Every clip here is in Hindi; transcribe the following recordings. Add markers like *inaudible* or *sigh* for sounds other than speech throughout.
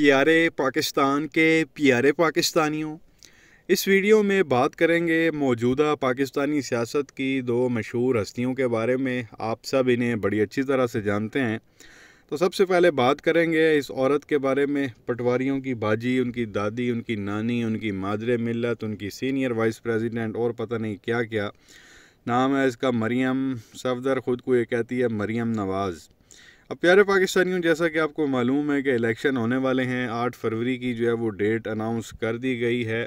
प्यारे पाकिस्तान के प्यारे पाकिस्तानियों इस वीडियो में बात करेंगे मौजूदा पाकिस्तानी सियासत की दो मशहूर हस्तियों के बारे में आप सब इन्हें बड़ी अच्छी तरह से जानते हैं तो सबसे पहले बात करेंगे इस औरत के बारे में पटवारियों की बाजी उनकी दादी उनकी नानी उनकी मादर मिलत उनकी सीनियर वाइस प्रेसिडेंट और पता नहीं क्या क्या नाम है इसका मरियम सफदर ख़ुद को ये कहती है मरियम नवाज़ अब प्यारे पाकिस्तानियों जैसा कि आपको मालूम है कि इलेक्शन होने वाले हैं आठ फरवरी की जो है वो डेट अनाउंस कर दी गई है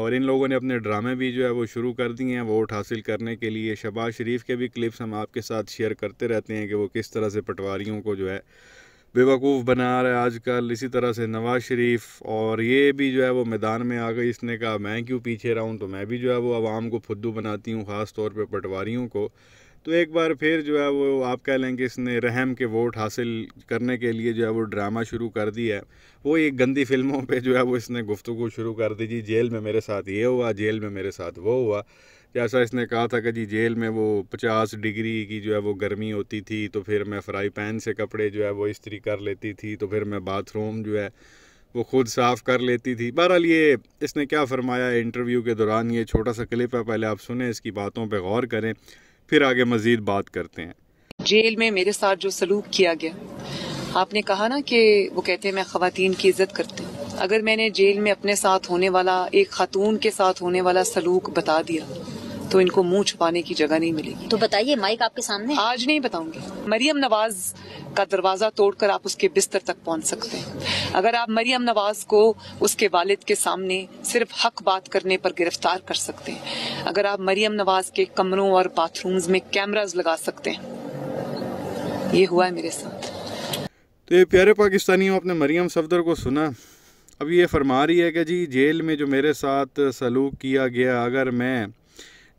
और इन लोगों ने अपने ड्रामे भी जो है वो शुरू कर दिए हैं वोट हासिल करने के लिए शबाज शरीफ के भी क्लिप्स हम आपके साथ शेयर करते रहते हैं कि वो किस तरह से पटवारियों को जो है बेवकूफ़ बना रहा है आजकल इसी तरह से नवाज़ शरीफ और ये भी जो है वो मैदान में आ गई इसने कहा मैं क्यों पीछे रहा हूँ तो मैं भी जो है वो आवाम को फुद्दू बनाती हूँ ख़ास तौर पर पटवारियों को तो एक बार फिर जो है वो आप कह लें कि इसने रहम के वोट हासिल करने के लिए जो है वो ड्रामा शुरू कर दिया है वो ये गंदी फिल्मों पे जो है वो इसने गुफ्तु शुरू कर दी जी जेल में मेरे साथ ये हुआ जेल में मेरे साथ वो हुआ जैसा इसने कहा था कि जी जेल में वो पचास डिग्री की जो है वो गर्मी होती थी तो फिर मैं फ्राई पैन से कपड़े जो है वो इस्त्री कर लेती थी तो फिर मैं बाथरूम जो है वो खुद साफ़ कर लेती थी बहरहाल ये इसने क्या फरमाया इंटरव्यू के दौरान ये छोटा सा क्लिप है पहले आप सुने इसकी बातों पर गौर करें फिर आगे मजीद बात करते हैं जेल में मेरे साथ जो सलूक किया गया आपने कहा ना कि वो कहते हैं मैं खातन की इज्जत करती हूँ अगर मैंने जेल में अपने साथ होने वाला एक खातून के साथ होने वाला सलूक बता दिया तो इनको मुंह छुपाने की जगह नहीं मिलेगी तो बताइए माइक आपके सामने आज नहीं बताऊंगी मरियम नवाज का दरवाजा तोड़कर आप उसके बिस्तर तक पहुंच सकते हैं अगर आप मरियम नवाज को उसके वालिद के सामने सिर्फ हक बात करने पर गिरफ्तार कर सकते हैं अगर आप मरियम नवाज के कमरों और बाथरूम्स में कैमराज लगा सकते हैं ये हुआ है मेरे साथ तो ये प्यारे पाकिस्तानियों आपने मरियम सफदर को सुना अब ये फरमा रही है कि जी जेल में जो मेरे साथ सलूक किया गया अगर मैं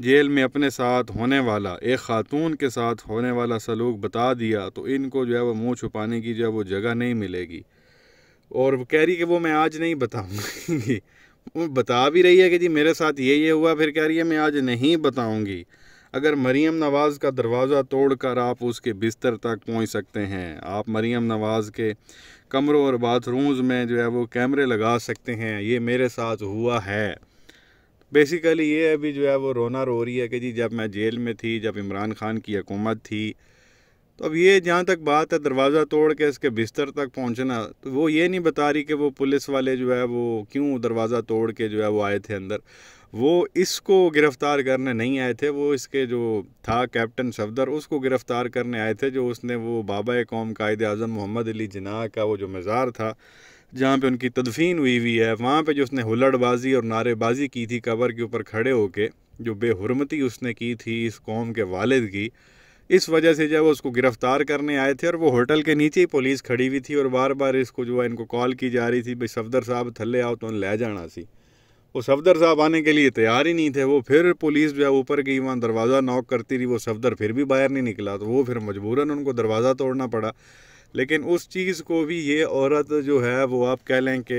जेल में अपने साथ होने वाला एक ख़ातून के साथ होने वाला सलूक बता दिया तो इनको जो है वो मुँह छुपाने की जो है वो जगह नहीं मिलेगी और कह रही कि वो मैं आज नहीं बताऊँगी *laughs* वो बता भी रही है कि जी मेरे साथ ये ये हुआ फिर कह रही है मैं आज नहीं बताऊँगी अगर मरीम नवाज़ का दरवाज़ा तोड़कर आप उसके बिस्तर तक पहुंच सकते हैं आप मरीम नवाज़ के कमरों और बाथरूम्स में जो है वो कैमरे लगा सकते हैं ये मेरे साथ हुआ है बेसिकली ये अभी जो है वो रोना रो रही है कि जी जब मैं जेल में थी जब इमरान खान की हकूमत थी तो अब ये जहाँ तक बात है दरवाज़ा तोड़ के इसके बिस्तर तक पहुँचना तो वो ये नहीं बता रही कि वो पुलिस वाले जो है वो क्यों दरवाज़ा तोड़ के जो है वो आए थे अंदर वो इसको गिरफ़्तार करने नहीं आए थे वो इसके जो था कैप्टन सफदर उसको गिरफ़्तार करने आए थे जो उसने वो बाबा कौम कायद अजम मोहम्मद अली जनाह का वो जो मज़ार था जहाँ पे उनकी तदफीन हुई हुई है वहाँ पे जो उसने हुलड़बाजी और नारेबाजी की थी कबर के ऊपर खड़े होके जो बेहरमती उसने की थी इस कौम के वालद की इस वजह से जब उसको गिरफ़्तार करने आए थे और वो होटल के नीचे ही पुलिस खड़ी हुई थी और बार बार इसको जो है इनको कॉल की जा रही थी भाई सफदर साहब थल्ले आओ तो ले जाना सी वो सफदर साहब आने के लिए तैयार ही नहीं थे वो फिर पुलिस जो है ऊपर गई वहाँ दरवाज़ा नॉक करती रही वो सफदर फिर भी बाहर नहीं निकला तो वो फिर मजबूरन उनको दरवाज़ा तोड़ना पड़ा लेकिन उस चीज़ को भी ये औरत जो है वो आप कह लें कि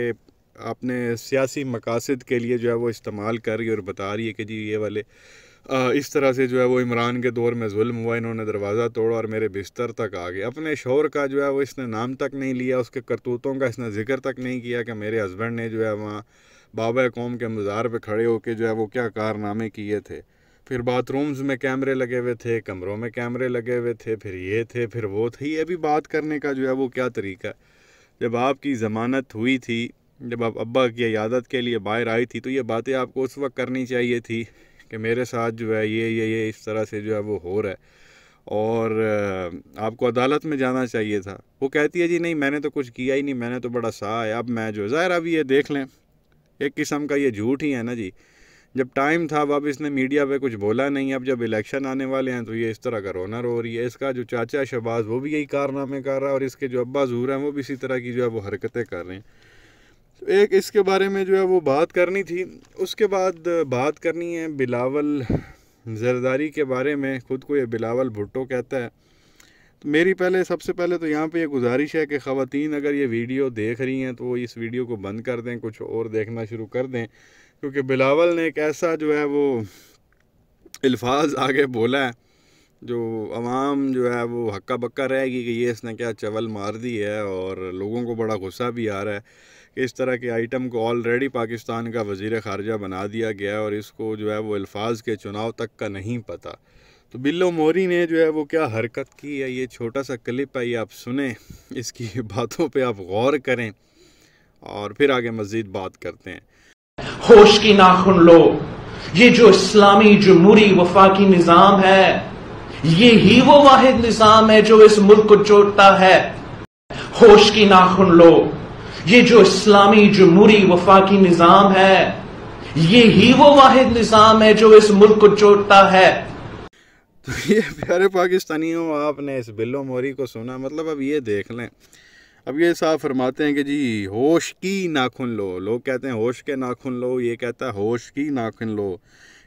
आपने सियासी मकासद के लिए जो है वो इस्तेमाल कर रही और बता रही है कि जी ये वाले आ, इस तरह से जो है वो इमरान के दौर में जुल्म हुआ इन्होंने दरवाज़ा तोड़ा और मेरे बिस्तर तक आ गए अपने शोर का जो है वो इसने नाम तक नहीं लिया उसके करतूतों का इसने जिक्र तक नहीं किया कि मेरे हस्बैंड ने जो है वहाँ बाबा कौम के मज़ार पर खड़े होकर जो है वो क्या कारनामे किए थे फिर बाथरूम्स में कैमरे लगे हुए थे कमरों में कैमरे लगे हुए थे फिर ये थे फिर वो थे ये भी बात करने का जो है वो क्या तरीका है जब आपकी ज़मानत हुई थी जब आप अब्बा की यादत के लिए बाहर आई थी तो ये बातें आपको उस वक्त करनी चाहिए थी कि मेरे साथ जो है ये ये ये इस तरह से जो है वो हो रहा है और आपको अदालत में जाना चाहिए था वो कहती है जी नहीं मैंने तो कुछ किया ही नहीं मैंने तो बड़ा सा है अब मैं जो ज़ाहिर अब ये देख लें एक किस्म का ये झूठ ही है ना जी जब टाइम था अब इसने मीडिया पे कुछ बोला नहीं अब जब इलेक्शन आने वाले हैं तो ये इस तरह का रोना रो रही है इसका जो चाचा शहबाज वो भी यही कारनामे कर रहा है और इसके जो अब्बा जूर हैं वो भी इसी तरह की जो है वो हरकतें कर रहे हैं तो एक इसके बारे में जो है वो बात करनी थी उसके बाद बात करनी है बिलावल जरदारी के बारे में ख़ुद को ये बिलावल भुट्टो कहता है तो मेरी पहले सबसे पहले तो यहाँ पे ये गुजारिश है कि ख़वातीन अगर ये वीडियो देख रही हैं तो वो इस वीडियो को बंद कर दें कुछ और देखना शुरू कर दें क्योंकि बिलावल ने एक ऐसा जो है वो अल्फाज आगे बोला है जो आवाम जो है वो हक्का बक्का रहेगी कि ये इसने क्या चवल मार दी है और लोगों को बड़ा गुस्सा भी आ रहा है कि इस तरह के आइटम को ऑलरेडी पाकिस्तान का वजीर खारजा बना दिया गया है और इसको जो है वो अल्फाज के चुनाव तक का नहीं पता तो बिल्लो मोरी ने जो है वो क्या हरकत की है ये छोटा सा क्लिप है ये आप सुने इसकी *laughs* बातों पर आप गौर करें और फिर आगे मज़ीद बात करते हैं होश की नाखुन लो ये जो इस्लामी जमहूरी वफाकी निज़ाम है ये ही वो वाहिद निज़ाम है जो इस मुल्क को जोड़ता है होश की नाखुन लो ये जो इस्लामी जमहूरी वफाकी निज़ाम है ये ही वो वाहिद निज़ाम है जो इस मुल्क को जोड़ता है तो ये प्यारे पाकिस्तानियों आपने इस बिल्लो मोरी को सुना मतलब अब ये देख लें अब ये साहब फरमाते हैं कि जी होश की नाखून लो लोग कहते हैं होश के नाखून लो ये कहता है होश की नाखून लो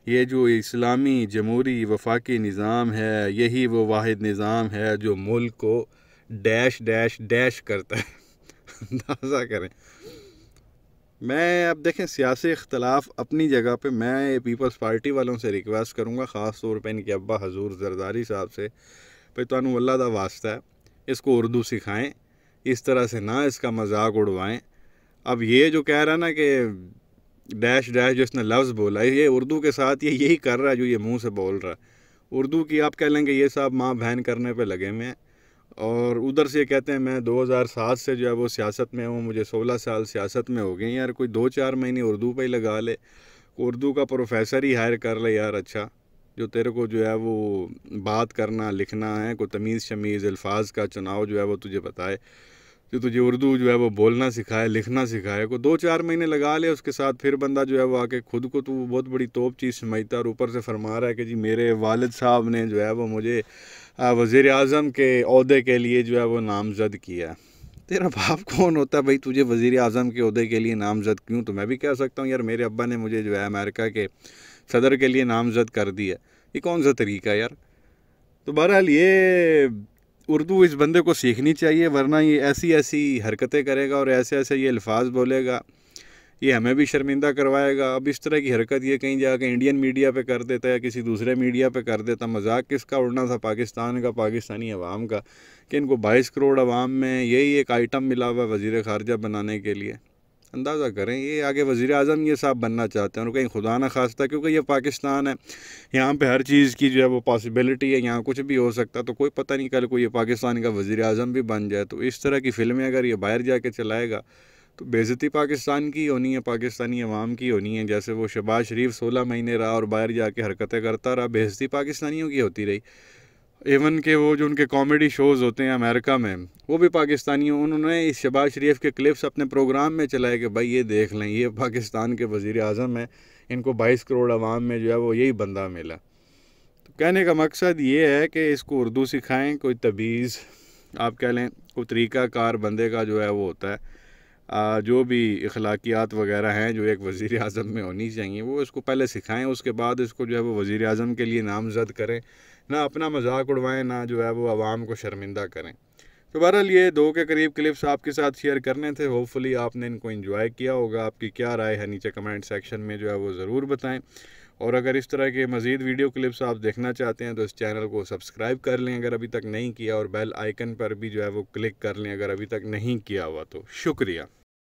ये जो इस्लामी जमहूरी वफाकी निज़ाम है यही वो वाद निज़ाम है जो मुल्क को डैश डैश डैश करता है *laughs* अंदाज़ा करें मैं अब देखें सियासी इख्तलाफ अपनी जगह पे मैं पीपल्स पार्टी वालों से रिक्वेस्ट करूँगा ख़ास तौर पर इनके अब्बा हजूर जरदारी साहब से भाई तो अल्लाह का वास्ता है इसको उर्दू सिखाएँ इस तरह से ना इसका मजाक उड़वाएं अब ये जो कह रहा ना कि डैश डैश जो इसने लफ्ज़ बोला ये उर्दू के साथ ये यही कर रहा है जो ये मुंह से बोल रहा है उर्दू की आप कह लेंगे ये साहब माँ बहन करने पे लगे हुए हैं और उधर से कहते हैं मैं 2007 से जो है वो सियासत में हूँ मुझे 16 साल सियासत में हो गई यार कोई दो चार महीने उर्दू पर ही लगा ले उर्दू का प्रोफेसर ही हायर कर ले यार अच्छा जो तेरे को जो है वो बात करना लिखना है कोई तमीज़ शमीज़ अल्फाज का चुनाव जो है वो तुझे बताए जो तुझे उर्दू जो है वो बोलना सिखाए लिखना सिखाए को दो चार महीने लगा ले उसके साथ फिर बंदा जो है वो आके खुद को तो बहुत बड़ी तोप चीज़ समझता और ऊपर से फरमा रहा है कि जी मेरे वालद साहब ने जो है वो मुझे वज़र अजम के अहदे के लिए जो है वो नामजद किया तेरा बाप कौन होता है भाई तुझे वज़ी अजम के अहदे के लिए नामजद क्यों तो मैं भी कह सकता हूँ यार मेरे अब्बा ने मुझे जो है अमेरिका के सदर के लिए नामजद कर दिया ये कौन सा तरीका यार तो बहरहाल ये उर्दू इस बंदे को सीखनी चाहिए वरना ये ऐसी ऐसी हरकतें करेगा और ऐसे ऐसे ये अल्फाज बोलेगा ये हमें भी शर्मिंदा करवाएगा अब इस तरह की हरकत ये कहीं जाकर इंडियन मीडिया पे कर देता या किसी दूसरे मीडिया पे कर देता मजाक किसका उड़ना था पाकिस्तान का पाकिस्तानी अवाम का कि इनको बाईस करोड़ अवाम में यही एक आइटम मिला हुआ है वज़ी ख़ारजा बनाने के लिए अंदाज़ा करें ये आगे वज़ी अजम ये साहब बनना चाहते हैं और कहीं खुदा ना खास्ता क्योंकि ये पाकिस्तान है यहाँ पे हर चीज़ की जो है वो पॉसिबिलिटी है यहाँ कुछ भी हो सकता है तो कोई पता नहीं कल को ये पाकिस्तान का वज़ी अजम भी बन जाए तो इस तरह की फ़िल्में अगर ये बाहर जाके चलाएगा तो बेज़ती पाकिस्तान की होनी है पाकिस्तानी अवाम की होनी है जैसे वो शबाज शरीफ सोलह महीने रहा और बाहर जाके हरकतें करता रहा बेज़ती पाकिस्तानियों की होती रही इवन के वो जो उनके कॉमेडी शोज़ होते हैं अमेरिका में वो भी पाकिस्तानी उन्होंने इस शबाज शरीफ के क्लिप्स अपने प्रोग्राम में चलाए कि भाई ये देख लें ये पाकिस्तान के वज़ी अजम हैं इनको बाईस करोड़ आवाम में जो है वो यही बंदा मिला तो कहने का मकसद ये है कि इसको उर्दू सिखाएं कोई तबीज़ आप कह लें कोई तरीका कार बंदे का जो है वो होता है आ, जो भी अखलाकियात वगैरह हैं जो एक वज़ी अजम में होनी चाहिए वो इसको पहले सिखाएँ उसके बाद इसको जो है वो वज़ी अजम के लिए नामजद करें ना अपना मजाक उड़वाएं ना जो है वो आवाम को शर्मिंदा करें तो बहरहाल ये दो के करीब क्लिप्स आपके साथ शेयर करने थे होपफुली आपने इनको इन्जॉय किया होगा आपकी क्या राय है नीचे कमेंट सेक्शन में जो है वो ज़रूर बताएँ और अगर इस तरह के मज़ीद वीडियो क्लिप्स आप देखना चाहते हैं तो इस चैनल को सब्सक्राइब कर लें अगर अभी तक नहीं किया और बेल आइकन पर भी जो है वो क्लिक कर लें अगर अभी तक नहीं किया हुआ तो शुक्रिया